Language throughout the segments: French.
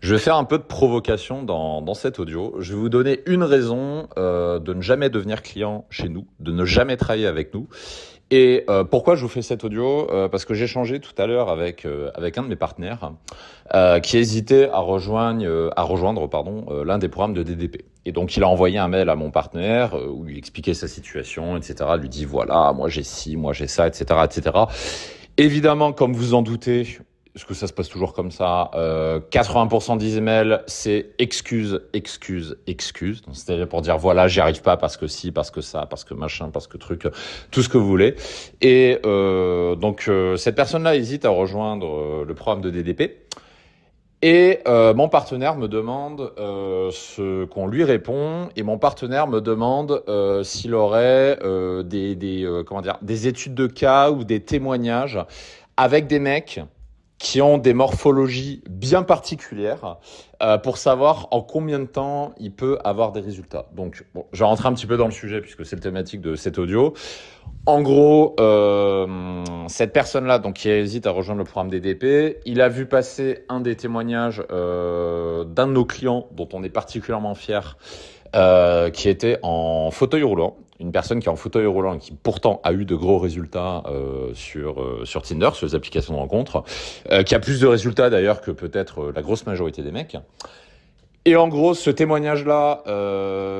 Je vais faire un peu de provocation dans, dans, cet audio. Je vais vous donner une raison euh, de ne jamais devenir client chez nous, de ne jamais travailler avec nous. Et euh, pourquoi je vous fais cet audio euh, Parce que j'ai changé tout à l'heure avec, euh, avec un de mes partenaires euh, qui hésitait à rejoindre, euh, à rejoindre pardon, l'un des programmes de DDP. Et donc il a envoyé un mail à mon partenaire où il expliquait sa situation, etc. lui dit voilà, moi j'ai ci, moi j'ai ça, etc., etc. Évidemment, comme vous en doutez, est-ce que ça se passe toujours comme ça 80% des emails, c'est excuse, excuse, excuse. C'est-à-dire pour dire voilà, j'y arrive pas parce que si, parce que ça, parce que machin, parce que truc, tout ce que vous voulez. Et euh, donc euh, cette personne-là hésite à rejoindre euh, le programme de DDP. Et mon partenaire me demande ce qu'on lui répond, et mon partenaire me demande s'il aurait des, des comment dire des études de cas ou des témoignages avec des mecs qui ont des morphologies bien particulières euh, pour savoir en combien de temps il peut avoir des résultats. Donc, bon, je rentrer un petit peu dans le sujet puisque c'est le thématique de cet audio. En gros, euh, cette personne-là, donc qui hésite à rejoindre le programme DDP, il a vu passer un des témoignages euh, d'un de nos clients dont on est particulièrement fier, qui était en fauteuil roulant une personne qui est en fauteuil roulant, qui pourtant a eu de gros résultats euh, sur, euh, sur Tinder, sur les applications de rencontres, euh, qui a plus de résultats d'ailleurs que peut-être la grosse majorité des mecs. Et en gros, ce témoignage-là,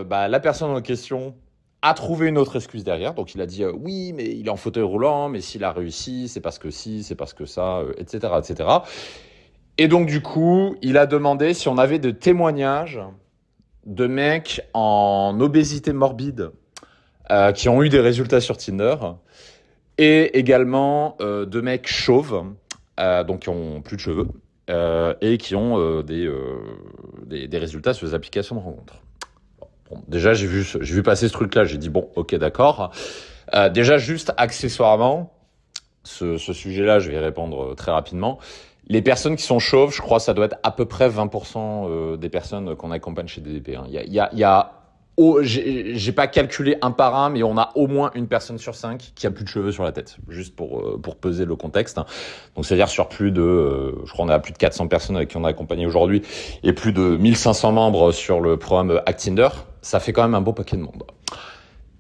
bah, la personne en question a trouvé une autre excuse derrière. Donc il a dit oui, mais il est en fauteuil roulant, mais s'il a réussi, c'est parce que si, c'est parce que ça, etc., etc. Et donc du coup, il a demandé si on avait de témoignages de mecs en obésité morbide euh, qui ont eu des résultats sur Tinder, et également euh, de mecs chauves, euh, donc qui ont plus de cheveux, et qui ont des, des, résultats sur les applications de rencontre. déjà, j'ai vu, vu passer ce truc-là, j'ai dit, bon, ok, d'accord. déjà, juste accessoirement, ce, sujet-là, je vais répondre très rapidement. Les personnes qui sont chauves, je crois, ça doit être à peu près 20% des personnes qu'on accompagne chez DDP. il y a j'ai pas calculé un par un, mais on a au moins une personne sur cinq qui a plus de cheveux sur la tête, juste pour, euh, pour peser le contexte. Donc c'est-à-dire sur plus de, euh, je crois on a plus de 400 personnes avec qui on a accompagné aujourd'hui, et plus de 1500 membres sur le programme Actinder, ça fait quand même un beau paquet de monde.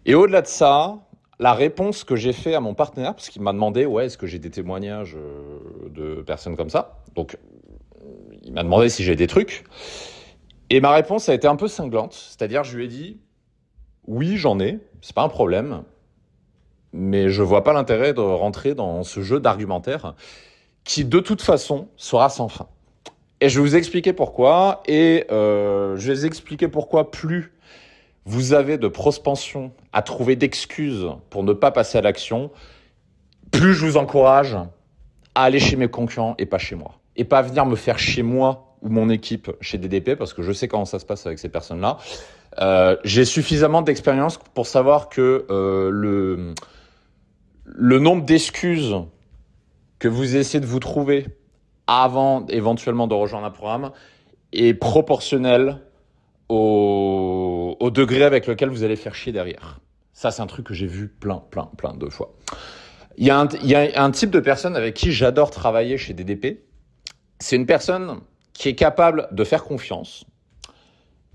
Et au-delà de ça, la réponse que j'ai fait à mon partenaire, parce qu'il m'a demandé, ouais, est-ce que j'ai des témoignages euh, de personnes comme ça Donc, il m'a demandé si j'ai des trucs. Et ma réponse a été un peu cinglante, c'est-à-dire je lui ai dit oui, j'en ai, c'est pas un problème, mais je vois pas l'intérêt de rentrer dans ce jeu d'argumentaire qui de toute façon sera sans fin. Et je vais vous expliquer pourquoi, et euh, je vais vous expliquer pourquoi plus vous avez de prospension à trouver d'excuses pour ne pas passer à l'action, plus je vous encourage à aller chez mes concurrents et pas chez moi. Et pas à venir me faire chez moi ou mon équipe chez DDP, parce que je sais comment ça se passe avec ces personnes-là, euh, j'ai suffisamment d'expérience pour savoir que euh, le, le nombre d'excuses que vous essayez de vous trouver avant éventuellement de rejoindre un programme est proportionnel au, degré avec lequel vous allez faire chier derrière. Ça, c'est un truc que j'ai vu plein, plein, plein de fois. Il y, a un, il y a un type de personne avec qui j'adore travailler chez DDP. C'est une personne qui est capable de faire confiance,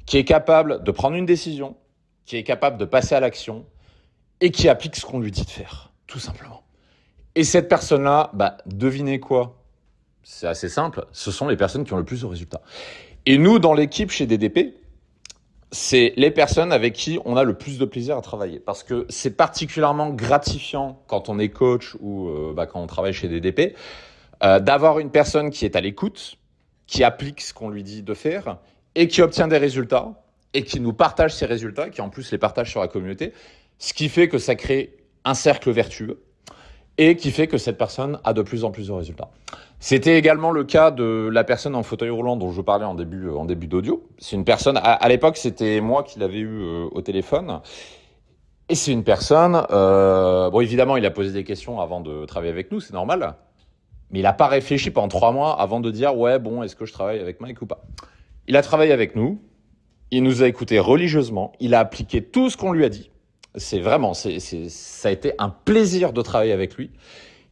qui est capable de prendre une décision, qui est capable de passer à l'action et qui applique ce qu'on lui dit de faire, tout simplement. Et cette personne-là, bah, devinez quoi C'est assez simple, ce sont les personnes qui ont le plus de résultats. Et nous, dans l'équipe chez DDP, c'est les personnes avec qui on a le plus de plaisir à travailler. Parce que c'est particulièrement gratifiant quand on est coach ou euh, bah, quand on travaille chez DDP, euh, d'avoir une personne qui est à l'écoute, qui applique ce qu'on lui dit de faire et qui obtient des résultats et qui nous partage ces résultats, qui en plus les partage sur la communauté, ce qui fait que ça crée un cercle vertueux et qui fait que cette personne a de plus en plus de résultats. C'était également le cas de la personne en fauteuil roulant dont je parlais en début, en début d'audio. C'est une personne, à, l'époque c'était moi qui l'avais eu euh, au téléphone. Et c'est une personne, euh, bon évidemment il a posé des questions avant de travailler avec nous, c'est normal, mais il n'a pas réfléchi pendant trois mois avant de dire ouais bon est-ce que je travaille avec Mike ou pas. Il a travaillé avec nous, il nous a écoutés religieusement, il a appliqué tout ce qu'on lui a dit. C'est vraiment, c'est, ça a été un plaisir de travailler avec lui.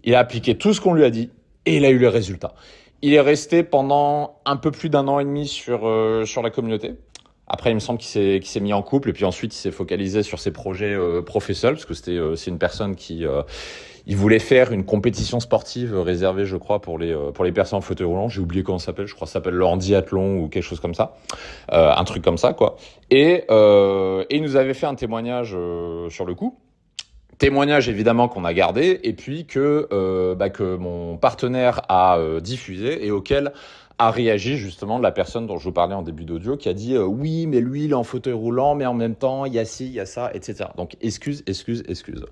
Il a appliqué tout ce qu'on lui a dit et il a eu le résultat. Il est resté pendant un peu plus d'un an et demi sur, euh, sur la communauté. Après, il me semble qu'il s'est, mis en couple et puis ensuite il s'est focalisé sur ses projets euh, professionnels parce que c'était euh, c'est une personne qui il voulait faire une compétition sportive réservée, je crois, pour les, euh, pour les personnes en fauteuil roulant. J'ai oublié comment ça s'appelle. Je crois que ça s'appelle l'ordiathlon ou quelque chose comme ça. Euh, un truc comme ça, quoi. Et, euh, et il nous avait fait un témoignage sur le coup témoignage évidemment qu'on a gardé et puis que, bah, que mon partenaire a diffusé et auquel a réagi justement de la personne dont je vous parlais en début d'audio qui a dit oui mais lui il est en fauteuil roulant mais en même temps il y a ci il y a ça etc donc excuse excuse excuse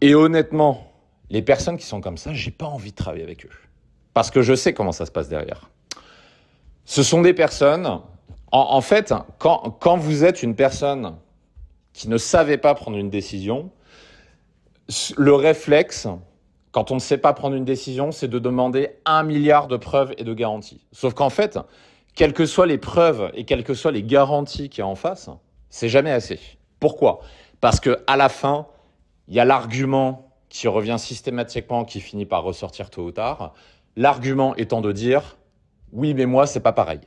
et honnêtement, les personnes qui sont comme ça, j'ai pas envie de travailler avec eux. Parce que je sais comment ça se passe derrière. Ce sont des personnes, en, fait, quand, vous êtes une personne qui ne savait pas prendre une décision, le réflexe, quand on ne sait pas prendre une décision, c'est de demander un milliard de preuves et de garanties. Sauf qu'en fait, quelles que soient les preuves et quelles que soient les garanties qu'il y a en face, c'est jamais assez. Pourquoi Parce que à la fin, il y a l'argument qui revient systématiquement, qui finit par ressortir tôt ou tard. L'argument étant de dire oui, mais moi, c'est pas pareil.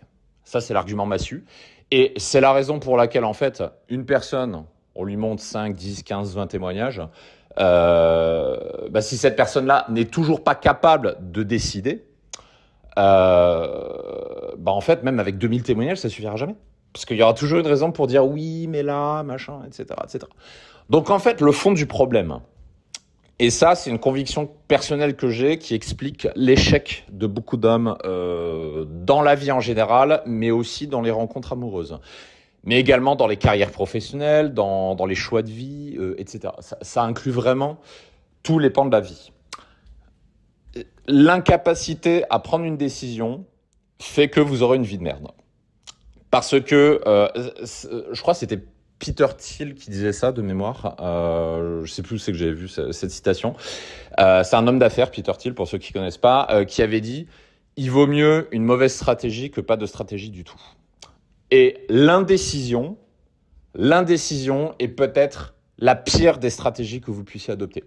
Ça, c'est l'argument massu. Et c'est la raison pour laquelle, en fait, une personne, on lui montre 5, 10, 15, 20 témoignages, euh, bah, si cette personne-là n'est toujours pas capable de décider, euh, bah, en fait, même avec 2000 témoignages, ça suffira jamais. Parce qu'il y aura toujours une raison pour dire oui, mais là, machin, etc., etc. Donc en fait, le fond du problème, et ça, c'est une conviction personnelle que j'ai qui explique l'échec de beaucoup d'hommes euh, dans la vie en général, mais aussi dans les rencontres amoureuses, mais également dans les carrières professionnelles, dans, les choix de vie, euh, etc. ça inclut vraiment tous les pans de la vie. L'incapacité à prendre une décision fait que vous aurez une vie de merde. Parce que euh, euh, je crois que c'était Peter Thiel qui disait ça de mémoire. Euh, je sais plus où c'est que j'avais vu cette citation. Euh, c'est un homme d'affaires, Peter Thiel, pour ceux qui ne connaissent pas, qui avait dit il vaut mieux une mauvaise stratégie que pas de stratégie du tout. Et l'indécision, l'indécision est peut-être la pire des stratégies que vous puissiez adopter.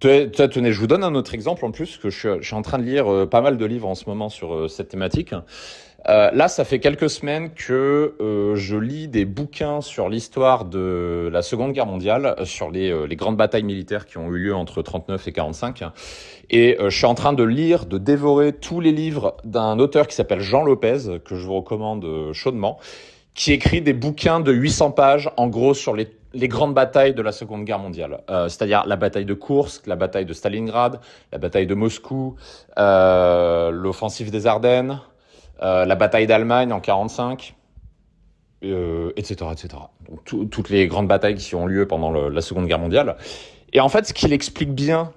Tenez, je vous donne un autre exemple en plus, que je suis en train de lire pas mal de livres en ce moment sur cette thématique. Euh, là, ça fait quelques semaines que euh, je lis des bouquins sur l'histoire de la Seconde Guerre mondiale, euh, sur les, grandes batailles militaires qui ont eu lieu entre 39 et 45. Et je suis en train de lire, de dévorer tous les livres d'un auteur qui s'appelle Jean Lopez, que je vous recommande chaudement, qui écrit des bouquins de 800 pages, en gros, sur les grandes batailles de la Seconde Guerre mondiale, c'est-à-dire la bataille de Kursk, la bataille de Stalingrad, la bataille de Moscou, l'offensive des Ardennes, euh, la bataille d'Allemagne en 1945, etc. etc. toutes les grandes batailles qui ont lieu pendant la Seconde Guerre mondiale. Et en fait, ce qu'il explique bien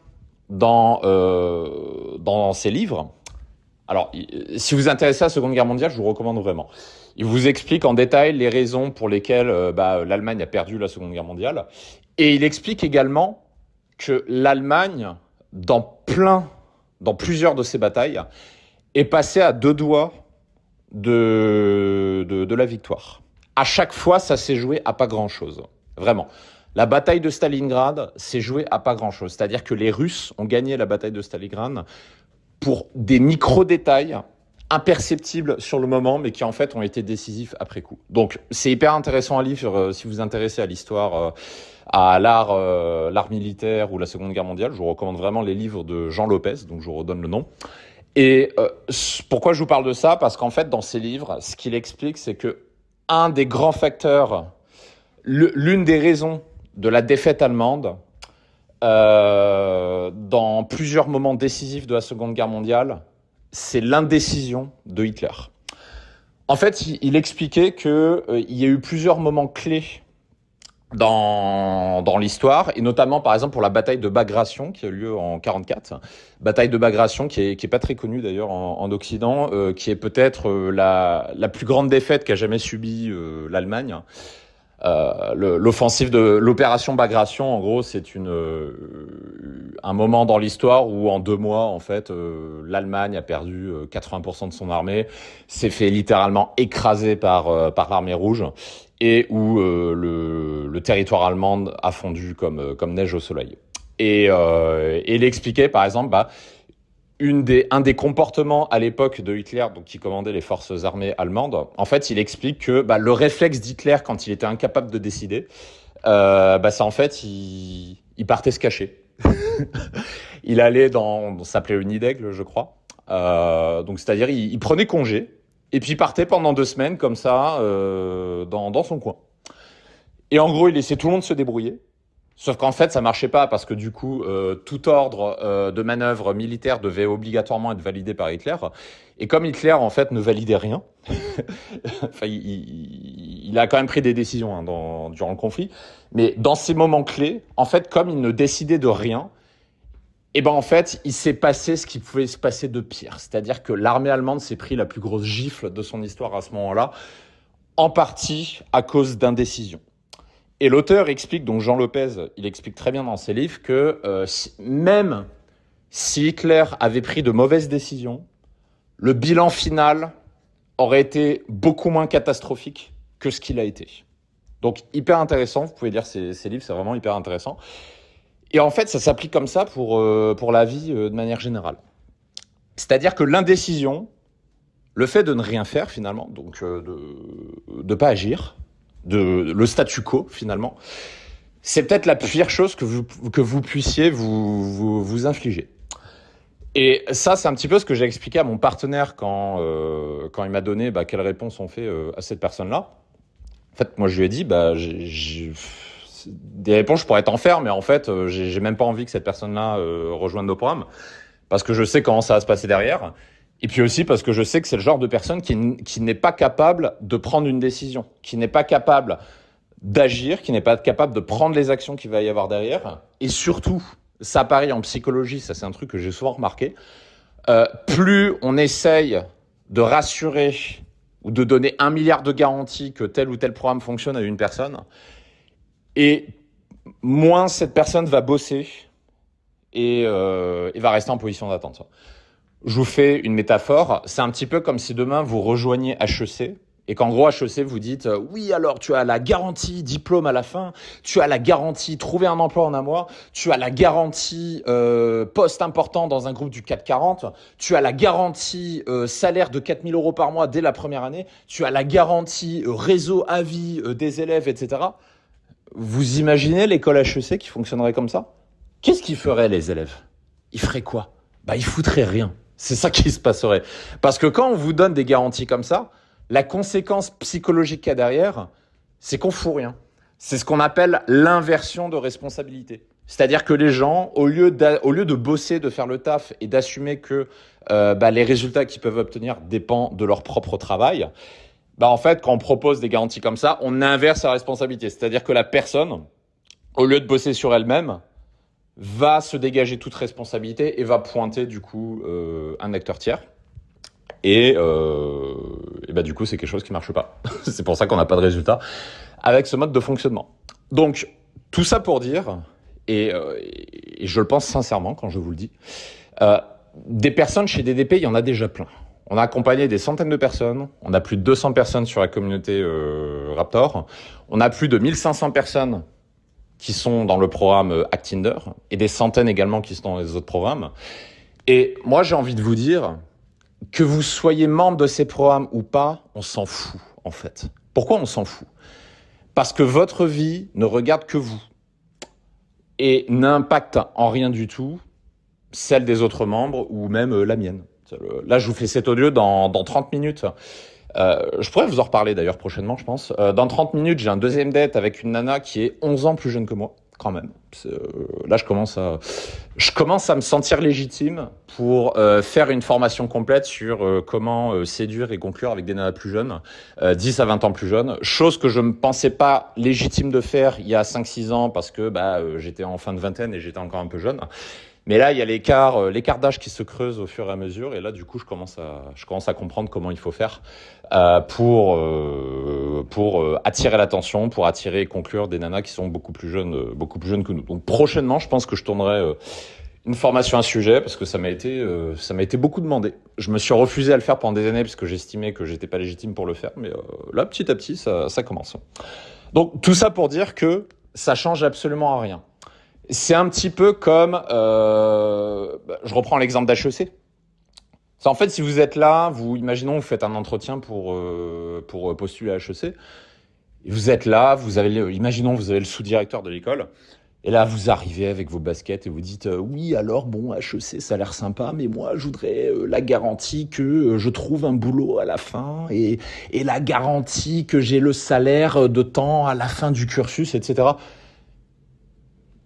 dans, euh, dans ses livres, alors si vous intéressez à la Seconde Guerre mondiale, je vous recommande vraiment. Il vous explique en détail les raisons pour lesquelles euh, bah, l'Allemagne a perdu la Seconde Guerre mondiale. Et il explique également que l'Allemagne, dans plein, dans plusieurs de ses batailles, est passée à deux doigts de, la victoire. À chaque fois, ça s'est joué à pas grand-chose. Vraiment. La bataille de Stalingrad s'est jouée à pas grand-chose. C'est-à-dire que les Russes ont gagné la bataille de Stalingrad pour des micro-détails imperceptibles sur le moment, mais qui en fait ont été décisifs après coup. Donc c'est hyper intéressant à lire euh, si vous vous intéressez à l'histoire, euh, à l'art, euh, l'art militaire ou la Seconde Guerre mondiale. Je vous recommande vraiment les livres de Jean Lopez, donc je vous redonne le nom. Et euh, pourquoi je vous parle de ça Parce qu'en fait, dans ses livres, ce qu'il explique, c'est que un des grands facteurs, l'une des raisons de la défaite allemande, euh, dans plusieurs moments décisifs de la Seconde Guerre mondiale, c'est l'indécision de Hitler. En fait, il expliquait qu'il euh, y a eu plusieurs moments clés dans, dans l'histoire, et notamment par exemple pour la bataille de Bagration qui a eu lieu en 44. Bataille de Bagration qui est, qui est pas très connue d'ailleurs en, en, Occident, euh, qui est peut-être euh, la, la, plus grande défaite qu'a jamais subie euh, l'Allemagne. Euh, l'offensive de l'opération Bagration, en gros, c'est une un moment dans l'histoire où en deux mois, en fait, l'Allemagne a perdu 80% de son armée, s'est fait littéralement écraser par par l'armée rouge et où euh, le, le, territoire allemand a fondu comme, euh, comme neige au soleil. Et, euh, et il expliquait, par exemple, bah, une des, un des comportements à l'époque de Hitler, donc qui commandait les forces armées allemandes, en fait, il explique que bah, le réflexe d'Hitler quand il était incapable de décider, euh, bah, c'est en fait, il, il partait se cacher. il allait dans, s'appelait le Nid je crois. Euh, donc c'est-à-dire, il, prenait congé et puis partait pendant deux semaines comme ça euh, dans, son coin. Et en gros, il laissait tout le monde se débrouiller. Sauf qu'en fait, ça marchait pas parce que du coup, euh, tout ordre euh, de manœuvre militaire devait obligatoirement être validé par Hitler. Et comme Hitler, en fait, ne validait rien, il, a quand même pris des décisions hein, durant le conflit. Mais dans ces moments clés, en fait, comme il ne décidait de rien, et eh ben en fait, il s'est passé ce qui pouvait se passer de pire. C'est-à-dire que l'armée allemande s'est pris la plus grosse gifle de son histoire à ce moment-là, en partie à cause d'indécision. Et l'auteur explique, donc Jean Lopez, il explique très bien dans ses livres que euh, même si Hitler avait pris de mauvaises décisions, le bilan final aurait été beaucoup moins catastrophique que ce qu'il a été. Donc hyper intéressant, vous pouvez dire ces, ces livres, c'est vraiment hyper intéressant. Et en fait, ça s'applique comme ça pour, euh, pour la vie euh, de manière générale. C'est-à-dire que l'indécision, le fait de ne rien faire finalement, donc euh, de ne pas agir, de, le statu quo finalement, c'est peut-être la pire chose que vous, que vous puissiez vous, vous, vous infliger. Et ça, c'est un petit peu ce que j'ai expliqué à mon partenaire quand, quand il m'a donné bah, quelle réponse on fait à cette personne-là. En fait, moi, je lui ai dit, bah, des réponses, je pourrais t'en faire, mais en fait, euh, j'ai même pas envie que cette personne-là euh, rejoigne nos programmes parce que je sais comment ça va se passer derrière. Et puis aussi parce que je sais que c'est le genre de personne qui, n'est pas capable de prendre une décision, qui n'est pas capable d'agir, qui n'est pas capable de prendre les actions qu'il va y avoir derrière. Et surtout, ça parie en psychologie, ça c'est un truc que j'ai souvent remarqué, euh, plus on essaye de rassurer ou de donner un milliard de garanties que tel ou tel programme fonctionne à une personne, et moins cette personne va bosser euh, et, va rester en position d'attente. Je vous fais une métaphore. C'est un petit peu comme si demain vous rejoignez HEC et qu'en gros HEC vous dites euh, oui alors tu as la garantie diplôme à la fin, tu as la garantie trouver un emploi en un mois, tu as la garantie euh, poste important dans un groupe du 440, tu as la garantie salaire de 4000 euros par mois dès la première année, tu as la garantie réseau à vie des élèves, etc. Vous imaginez l'école HEC qui fonctionnerait comme ça Qu'est-ce qu'ils feraient les élèves Ils feraient quoi Bah ils foutraient rien. C'est ça qui se passerait. Parce que quand on vous donne des garanties comme ça, la conséquence psychologique qu'il y a derrière, c'est qu'on fout rien. C'est ce qu'on appelle l'inversion de responsabilité. C'est-à-dire que les gens, au lieu, lieu de bosser, de faire le taf et d'assumer que euh, bah, les résultats qu'ils peuvent obtenir dépendent de leur propre travail, bah, en fait, quand on propose des garanties comme ça, on inverse la responsabilité. C'est-à-dire que la personne, au lieu de bosser sur elle-même, va se dégager toute responsabilité et va pointer du coup euh, un acteur tiers. Et, euh, bah, du coup, c'est quelque chose qui marche pas. c'est pour ça qu'on n'a pas de résultat avec ce mode de fonctionnement. Donc, tout ça pour dire, et euh, je le pense sincèrement quand je vous le dis, des personnes chez DDP, il y en a déjà plein. On a accompagné des centaines de personnes. On a plus de 200 personnes sur la communauté euh, Raptor. On a plus de 1500 personnes qui sont dans le programme euh, Actinder et des centaines également qui sont dans les autres programmes. Et moi, j'ai envie de vous dire que vous soyez membre de ces programmes ou pas, on s'en fout en fait. Pourquoi on s'en fout Parce que votre vie ne regarde que vous et n'impacte en rien du tout celle des autres membres ou même euh, la mienne. Euh, là, je vous fais cet audio dans, dans 30 minutes. Euh, je pourrais vous en reparler d'ailleurs prochainement, je pense. Euh, dans 30 minutes, j'ai un deuxième date avec une nana qui est 11 ans plus jeune que moi, quand même. là, je commence, à, je commence à me sentir légitime pour faire une formation complète sur comment séduire et conclure avec des nanas plus jeunes, 10 à 20 ans plus jeunes. Chose que je ne pensais pas légitime de faire il y a 5-6 ans parce que bah, j'étais en fin de vingtaine et j'étais encore un peu jeune. Mais là, il y a euh, l'écart, d'âge qui se creuse au fur et à mesure. Et là, du coup, je commence à, je commence à comprendre comment il faut faire euh, pour, euh, pour attirer l'attention, pour attirer et conclure des nanas qui sont beaucoup plus jeunes, beaucoup plus jeunes que nous. Donc prochainement, je pense que je tournerai une formation à ce sujet parce que ça m'a été ça m'a été beaucoup demandé. Je me suis refusé à le faire pendant des années parce que j'estimais que j'étais pas légitime pour le faire, mais là petit à petit ça, ça commence. Donc tout ça pour dire que ça change absolument à rien. C'est un petit peu comme, euh, bah, je reprends l'exemple d'HEC. En fait, si vous êtes là, vous imaginons, vous faites un entretien pour, euh, pour euh, postuler à HEC. vous êtes là, vous avez, imaginons, vous avez le sous-directeur de l'école. Et là, vous arrivez avec vos baskets et vous dites Oui, alors bon, HEC, ça a l'air sympa, mais moi, je voudrais la garantie que je trouve un boulot à la fin et, et la garantie que j'ai le salaire de temps à la fin du cursus, etc.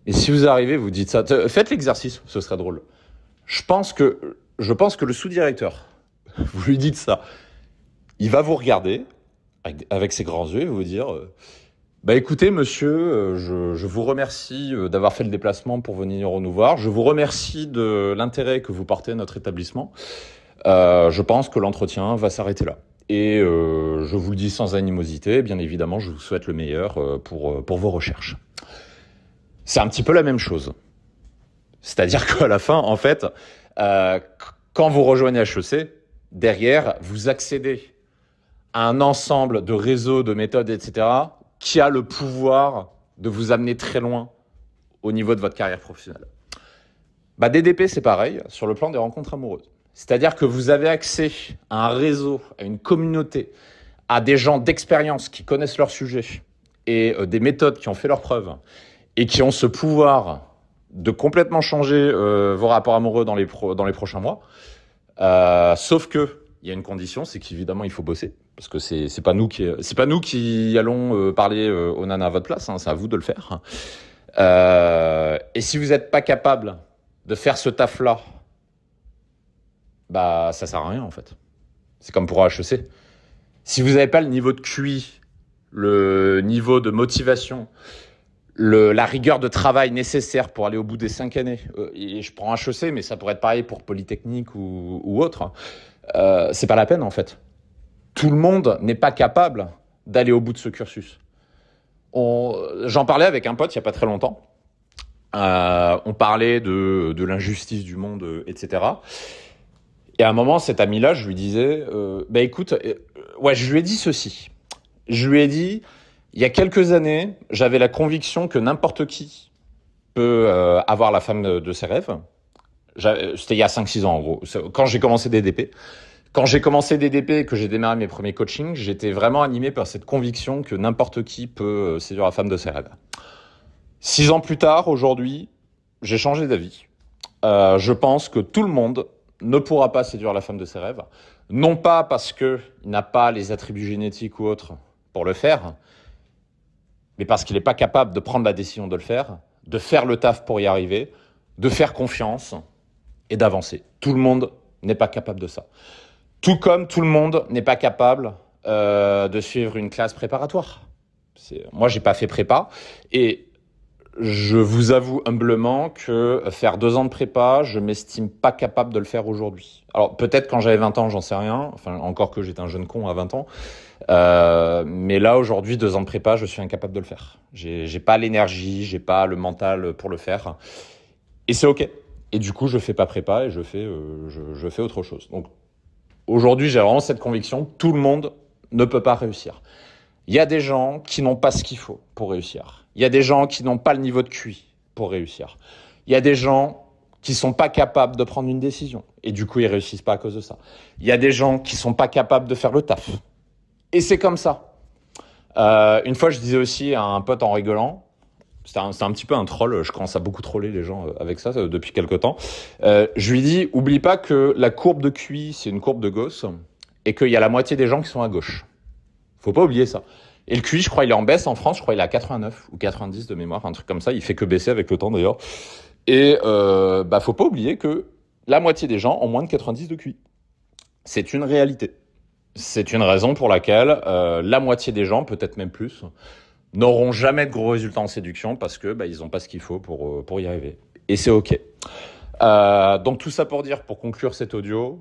Et si vous arrivez, vous dites ça. Euh, faites l'exercice, ce serait drôle. Je pense que, je pense que le sous-directeur, vous lui dites ça. Il va vous regarder avec, ses grands yeux et vous dire euh, Bah écoutez, monsieur, euh, je, vous remercie d'avoir fait le déplacement pour venir nous voir. Je vous remercie de l'intérêt que vous portez à notre établissement. je pense que l'entretien va s'arrêter là. Et je vous le dis sans animosité, bien évidemment, je vous souhaite le meilleur pour, pour vos recherches c'est un petit peu la même chose. C'est-à-dire qu'à la fin, en fait, euh, quand vous rejoignez HEC, derrière, vous accédez à un ensemble de réseaux, de méthodes, etc., qui a le pouvoir de vous amener très loin au niveau de votre carrière professionnelle. Bah, DDP, c'est pareil sur le plan des rencontres amoureuses. C'est-à-dire que vous avez accès à un réseau, à une communauté, à des gens d'expérience qui connaissent leur sujet et euh, des méthodes qui ont fait leur preuve et qui ont ce pouvoir de complètement changer euh, vos rapports amoureux dans les, dans les prochains mois. Euh, sauf que il y a une condition, c'est qu'évidemment il faut bosser parce que c'est c'est pas nous qui c'est pas nous qui allons euh, parler aux nanas à votre place, hein. c'est à vous de le faire. et si vous n'êtes pas capable de faire ce taf là, bah ça sert à rien en fait. C'est comme pour HEC. Si vous n'avez pas le niveau de QI, le niveau de motivation, la rigueur de travail nécessaire pour aller au bout des cinq années. Euh, et je prends un HEC, mais ça pourrait être pareil pour Polytechnique ou, autre. Euh, c'est pas la peine en fait. Tout le monde n'est pas capable d'aller au bout de ce cursus. J'en parlais avec un pote il y a pas très longtemps. Euh, on parlait de, l'injustice du monde, etc. Et à un moment, cet ami-là, je lui disais, bah écoute, ouais, je lui ai dit ceci. Je lui ai dit, il y a quelques années, j'avais la conviction que n'importe qui peut euh, avoir la femme de, ses rêves. Euh, c'était il y a 5-6 ans en gros, quand j'ai commencé DDP. Quand j'ai commencé DDP et que j'ai démarré mes premiers coachings, j'étais vraiment animé par cette conviction que n'importe qui peut euh, séduire la femme de ses rêves. Six ans plus tard, aujourd'hui, j'ai changé d'avis. je pense que tout le monde ne pourra pas séduire la femme de ses rêves. Non pas parce qu'il n'a pas les attributs génétiques ou autres pour le faire, mais parce qu'il n'est pas capable de prendre la décision de le faire, de faire le taf pour y arriver, de faire confiance et d'avancer. Tout le monde n'est pas capable de ça. Tout comme tout le monde n'est pas capable euh, de suivre une classe préparatoire. Moi, j'ai pas fait prépa et je vous avoue humblement que faire deux ans de prépa, je m'estime pas capable de le faire aujourd'hui. Alors peut-être quand j'avais 20 ans, j'en sais rien. Enfin, encore que j'étais un jeune con à 20 ans. Euh, mais là aujourd'hui, deux ans de prépa, je suis incapable de le faire. J'ai pas l'énergie, j'ai pas le mental pour le faire. Et c'est ok. Et du coup, je fais pas prépa et je fais, euh, je fais autre chose. Donc aujourd'hui, j'ai vraiment cette conviction tout le monde ne peut pas réussir. Il y a des gens qui n'ont pas ce qu'il faut pour réussir. Il y a des gens qui n'ont pas le niveau de QI pour réussir. Il y a des gens qui sont pas capables de prendre une décision et du coup ils réussissent pas à cause de ça. Il y a des gens qui sont pas capables de faire le taf. Et c'est comme ça. Euh, une fois, je disais aussi à un pote en rigolant, c'est un, petit peu un troll, je commence à beaucoup troller les gens euh, avec ça euh, depuis quelques temps. je lui dis, oublie pas que la courbe de QI, c'est une courbe de Gauss, et qu'il y a la moitié des gens qui sont à gauche. Faut pas oublier ça. Et le QI, je crois, il est en baisse en France. Je crois, il est à 89 ou 90 de mémoire, un truc comme ça. Il fait que baisser avec le temps d'ailleurs. Et euh, bah, faut pas oublier que la moitié des gens ont moins de 90 de QI. C'est une réalité. C'est une raison pour laquelle euh, la moitié des gens, peut-être même plus, n'auront jamais de gros résultats en séduction parce que bah, ils n'ont pas ce qu'il faut pour, euh, pour y arriver. Et c'est ok. Euh, donc tout ça pour dire, pour conclure cet audio,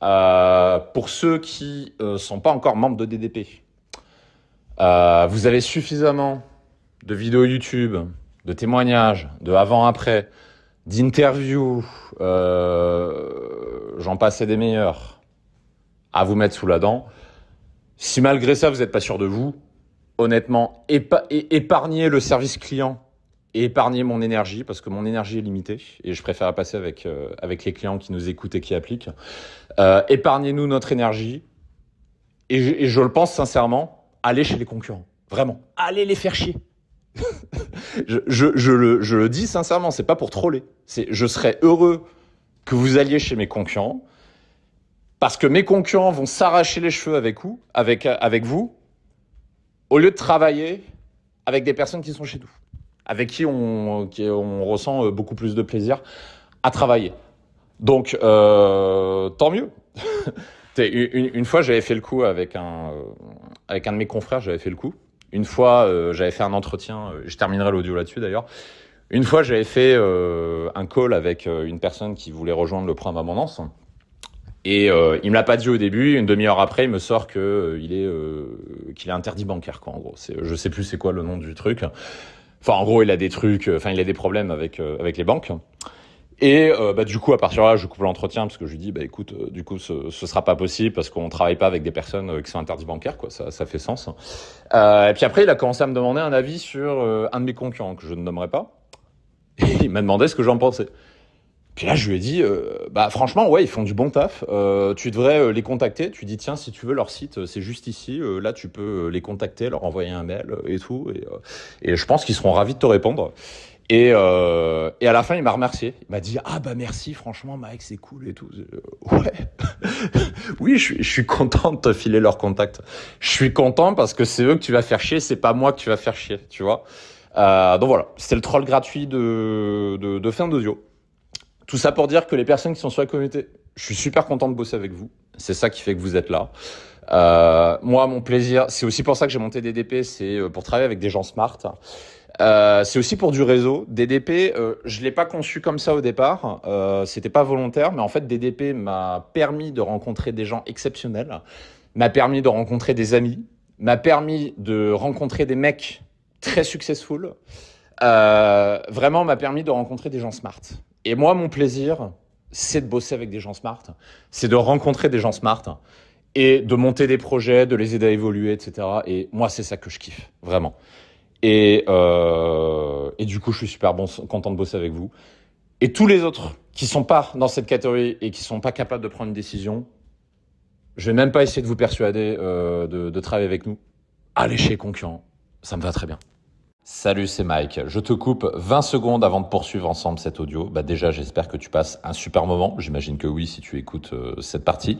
pour ceux qui ne sont pas encore membres de DDP, euh, vous avez suffisamment de vidéos YouTube, de témoignages, de avant-après, d'interviews, euh, j'en passais des meilleurs, à vous mettre sous la dent. Si malgré ça, vous n'êtes pas sûr de vous, honnêtement, épargnez le service client et épargnez mon énergie, parce que mon énergie est limitée, et je préfère passer avec, euh, avec les clients qui nous écoutent et qui appliquent. Épargnez-nous notre énergie, et je le pense sincèrement, allez chez les concurrents. Vraiment, allez les faire chier. je, le, dis sincèrement, c'est pas pour troller. Je serais heureux que vous alliez chez mes concurrents, parce que mes concurrents vont s'arracher les cheveux avec vous, avec, vous, au lieu de travailler avec des personnes qui sont chez nous, avec qui on, ressent euh, beaucoup plus de plaisir à travailler. Donc, euh, tant mieux. une, fois, j'avais fait le coup avec un, euh, avec un de mes confrères, j'avais fait le coup. Une fois, euh, j'avais fait un entretien, euh, je terminerai l'audio là-dessus d'ailleurs. Une fois, j'avais fait euh, un call avec une personne qui voulait rejoindre le programme Abondance. Et il me l'a pas dit au début. Une demi-heure après, il me sort que est qu'il est interdit bancaire, quoi. En gros, je sais plus c'est quoi le nom du truc. Enfin, en gros, il a des trucs. Enfin, il a des problèmes avec avec les banques. Et euh, bah, du coup, à partir de là, je coupe l'entretien parce que je lui dis, bah, écoute, euh, du coup, ce, ce sera pas possible parce qu'on travaille pas avec des personnes euh, qui sont interdits bancaires, quoi. Ça, ça fait sens. et puis après, il a commencé à me demander un avis sur un de mes concurrents que je ne nommerai pas. Et il m'a demandé ce que j'en pensais. Puis là, je lui ai dit, bah franchement, ouais, ils font du bon taf. tu devrais les contacter. Tu dis, tiens, si tu veux leur site, c'est juste ici. là, tu peux les contacter, leur envoyer un mail et tout. Et, et je pense qu'ils seront ravis de te répondre. Et, euh, et, à la fin, il m'a remercié. Il m'a dit Ah, bah merci, franchement, Mike, c'est cool et tout. Euh, ouais. oui, je, je, suis content de te filer leur contact. Je suis content parce que c'est eux que tu vas faire chier, c'est pas moi que tu vas faire chier, tu vois. Euh, donc voilà, c'est le troll gratuit de, de, de fin d'audio. Tout ça pour dire que les personnes qui sont sur la communauté, je suis super content de bosser avec vous. C'est ça qui fait que vous êtes là. Euh, moi, mon plaisir, c'est aussi pour ça que j'ai monté DDP, c'est euh, pour travailler avec des gens smart. Euh, c'est aussi pour du réseau. DDP, euh, je ne l'ai pas conçu comme ça au départ. Euh, c'était pas volontaire, mais en fait, DDP m'a permis de rencontrer des gens exceptionnels, m'a permis de rencontrer des amis, m'a permis de rencontrer des mecs très successful. vraiment, m'a permis de rencontrer des gens smart. Et moi, mon plaisir, c'est de bosser avec des gens smart, c'est de rencontrer des gens smart et de monter des projets, de les aider à évoluer, etc. Et moi, c'est ça que je kiffe, vraiment. Euh, et, du coup, je suis super bon, content de bosser avec vous. Et tous les autres qui sont pas dans cette catégorie et qui ne sont pas capables de prendre une décision, je vais même pas essayer de vous persuader euh, de, travailler avec nous. Allez chez Concurrent, ça me va très bien. Salut, c'est Mike. Je te coupe 20 secondes avant de poursuivre ensemble cet audio. Bah déjà, j'espère que tu passes un super moment. J'imagine que oui, si tu écoutes euh, cette partie.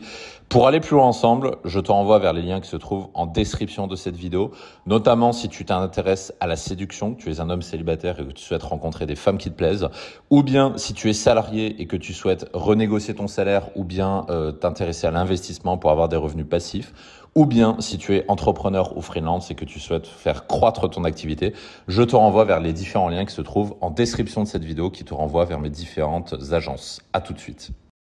Pour aller plus loin ensemble, je t'envoie vers les liens qui se trouvent en description de cette vidéo. Notamment si tu t'intéresses à la séduction, que tu es un homme célibataire et que tu souhaites rencontrer des femmes qui te plaisent. Ou bien si tu es salarié et que tu souhaites renégocier ton salaire ou bien euh, t'intéresser à l'investissement pour avoir des revenus passifs ou bien si tu es entrepreneur ou freelance et que tu souhaites faire croître ton activité, je te renvoie vers les différents liens qui se trouvent en description de cette vidéo qui te renvoie vers mes différentes agences. À tout de suite.